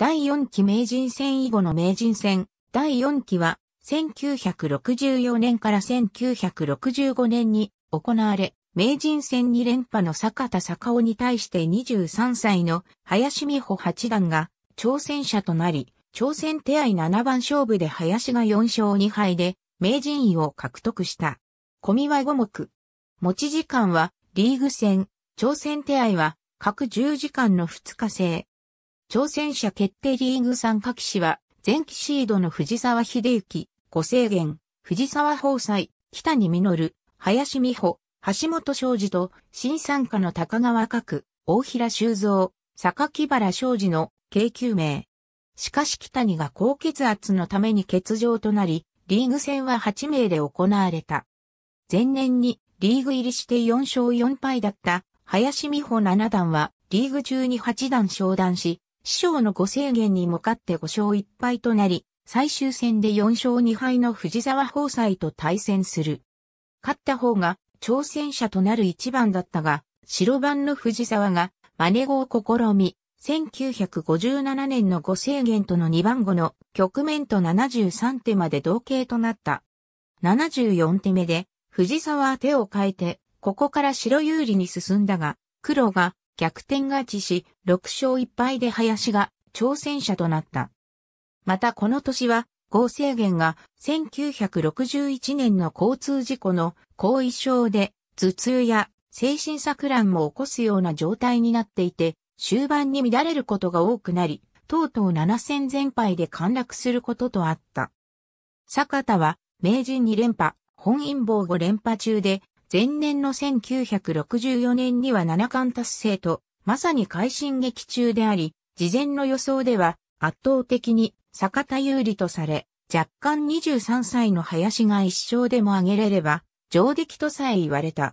第4期名人戦以後の名人戦、第4期は、1964年から1965年に行われ、名人戦2連覇の坂田坂尾に対して23歳の林美穂八段が挑戦者となり、挑戦手合7番勝負で林が4勝2敗で名人位を獲得した。込みは5目。持ち時間はリーグ戦、挑戦手合は各10時間の2日制。挑戦者決定リーグ参加騎士は、前期シードの藤沢秀幸、五制限、藤沢宝斎、北に実、林美穂、橋本昌司と、新参加の高川角、大平修造、坂木原昌司の計9名。しかし北にが高血圧のために欠場となり、リーグ戦は8名で行われた。前年にリーグ入りして4勝4敗だった林美穂7段はリーグ中に8段昇段し、師匠の5制限に向かって5勝1敗となり、最終戦で4勝2敗の藤沢宝斎と対戦する。勝った方が挑戦者となる一番だったが、白番の藤沢が真似語を試み、1957年の5制限との2番後の局面と73手まで同型となった。74手目で藤沢は手を変えて、ここから白有利に進んだが、黒が逆転勝ちし、6勝1敗で林が挑戦者となった。またこの年は、合制限が1961年の交通事故の後遺症で頭痛や精神錯乱も起こすような状態になっていて、終盤に乱れることが多くなり、とうとう7戦全敗で陥落することとあった。坂田は名人2連覇、本因坊5連覇中で、前年の1964年には七冠達成と、まさに快進撃中であり、事前の予想では圧倒的に坂田有利とされ、若干23歳の林が一勝でも挙げれれば、上出来とさえ言われた。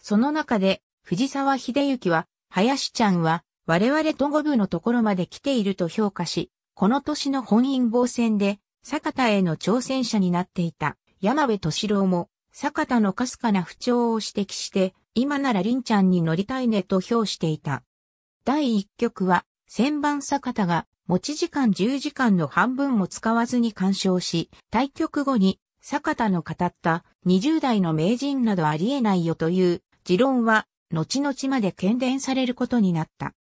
その中で、藤沢秀幸は、林ちゃんは、我々と五部のところまで来ていると評価し、この年の本因坊戦で、坂田への挑戦者になっていた、山部敏郎も、坂田のかすかな不調を指摘して、今ならんちゃんに乗りたいねと評していた。第1局は、千番坂田が、持ち時間10時間の半分も使わずに干渉し、対局後に、坂田の語った20代の名人などありえないよという持論は、後々まで喧伝されることになった。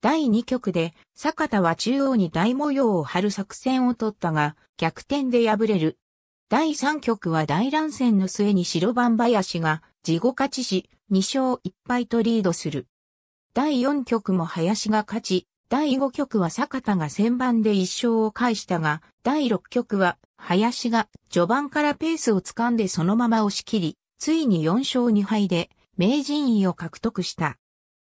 第2局で、坂田は中央に大模様を張る作戦を取ったが、逆転で敗れる。第3局は大乱戦の末に白番林が自己勝ちし、2勝1敗とリードする。第4局も林が勝ち、第5局は坂田が先番で1勝を返したが、第6局は林が序盤からペースを掴んでそのまま押し切り、ついに4勝2敗で名人位を獲得した。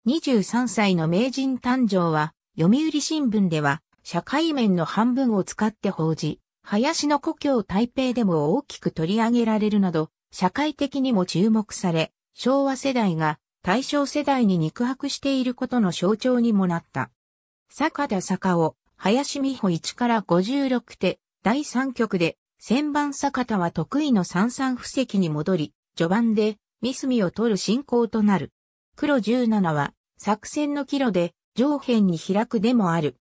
23歳の名人誕生は、読売新聞では、社会面の半分を使って報じ、林の故郷台北でも大きく取り上げられるなど、社会的にも注目され、昭和世代が大正世代に肉薄していることの象徴にもなった。坂田坂尾、林美穂1から56手、第3局で、千番坂田は得意の三三布石に戻り、序盤で、ミスミを取る進行となる。黒17は、作戦の岐路で、上辺に開くでもある。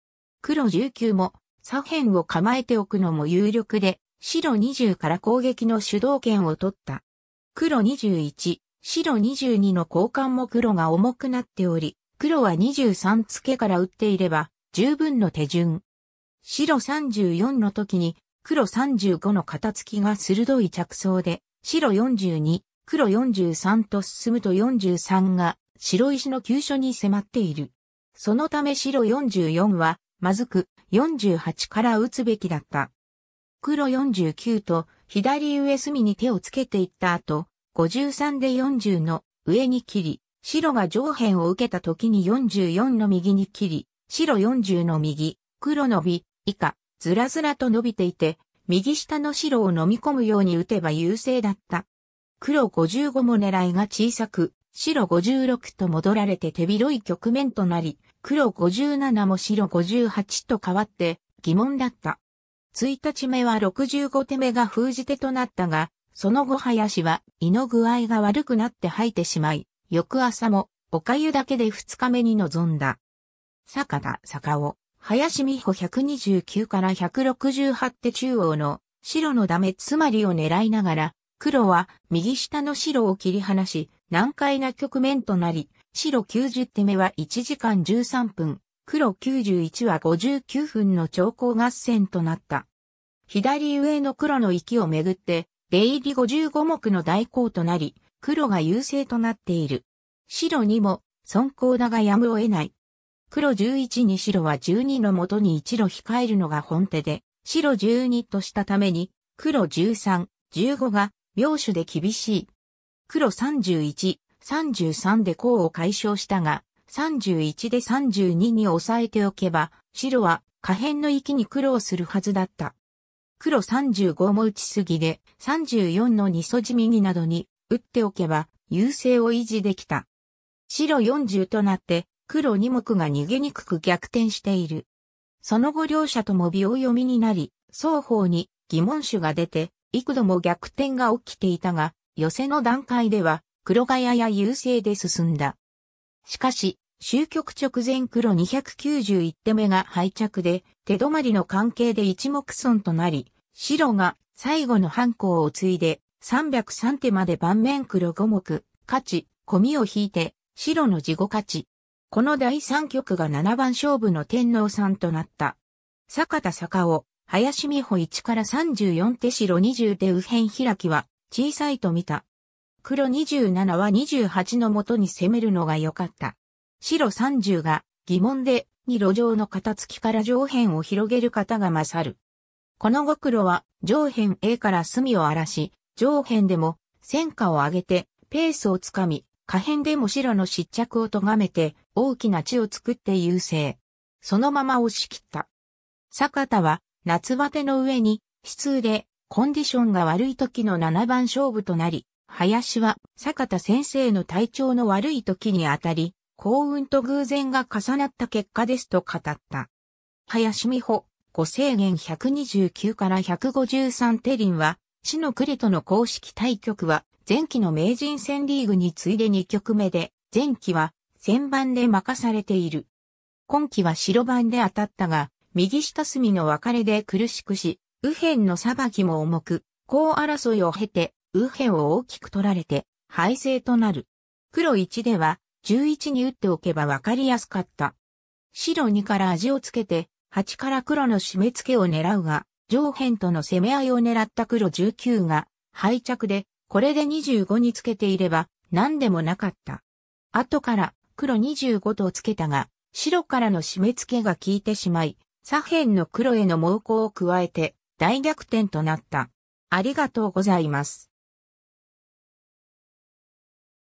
黒19も、左辺を構えておくのも有力で、白20から攻撃の主導権を取った。黒21、白22の交換も黒が重くなっており、黒は23付けから打っていれば、十分の手順。白34の時に、黒35の片付きが鋭い着想で、白42、黒43と進むと43が白石の急所に迫っている。そのため白44は、まずく、48から打つべきだった。黒49と左上隅に手をつけていった後、53で40の上に切り、白が上辺を受けた時に44の右に切り、白40の右、黒伸び、以下、ずらずらと伸びていて、右下の白を飲み込むように打てば優勢だった。黒55も狙いが小さく、白56と戻られて手広い局面となり、黒57も白58と変わって疑問だった。1日目は65手目が封じ手となったが、その後林は胃の具合が悪くなって吐いてしまい、翌朝もお粥だけで2日目に臨んだ。坂田坂尾、林美穂129から168手中央の白のダメつまりを狙いながら、黒は右下の白を切り離し、難解な局面となり、白90手目は1時間13分、黒91は59分の長考合戦となった。左上の黒の域をめぐって、出入り55目の代行となり、黒が優勢となっている。白にも、損攻だがやむを得ない。黒11に白は12のもとに1路控えるのが本手で、白12としたために、黒13、15が、秒手で厳しい。黒31、33で項を解消したが、31で32に抑えておけば、白は可変の域に苦労するはずだった。黒35も打ちすぎで、34の二素地右などに打っておけば、優勢を維持できた。白40となって、黒2目が逃げにくく逆転している。その後両者とも秒読みになり、双方に疑問種が出て、幾度も逆転が起きていたが、寄せの段階では、黒ヶ谷や優勢で進んだ。しかし、終局直前黒291手目が敗着で、手止まりの関係で一目損となり、白が最後の反抗を継いで、303手まで盤面黒5目、勝ち、込みを引いて、白の自己勝ち。この第3局が7番勝負の天皇さんとなった。坂田坂尾、林美穂1から34手白20手右辺開きは、小さいと見た。黒27は28のもとに攻めるのが良かった。白30が疑問で2路上の片付きから上辺を広げる方が勝る。この5黒は上辺 A から隅を荒らし、上辺でも戦果を上げてペースをつかみ、下辺でも白の失着を咎めて大きな地を作って優勢。そのまま押し切った。坂田は夏バテの上に、指数でコンディションが悪い時の7番勝負となり、林は坂田先生の体調の悪い時にあたり、幸運と偶然が重なった結果ですと語った。林美穂、五制限129から153テリンは、市のクレとの公式対局は、前期の名人戦リーグに次いで2局目で、前期は、戦番で任されている。今期は白番で当たったが、右下隅の別れで苦しくし、右辺の裁きも重く、こう争いを経て、右辺を大きく取られて、敗勢となる。黒1では、11に打っておけばわかりやすかった。白2から味をつけて、8から黒の締め付けを狙うが、上辺との攻め合いを狙った黒19が、敗着で、これで25につけていれば、何でもなかった。後から黒25とつけたが、白からの締め付けが効いてしまい、左辺の黒への猛攻を加えて、大逆転となった。ありがとうございます。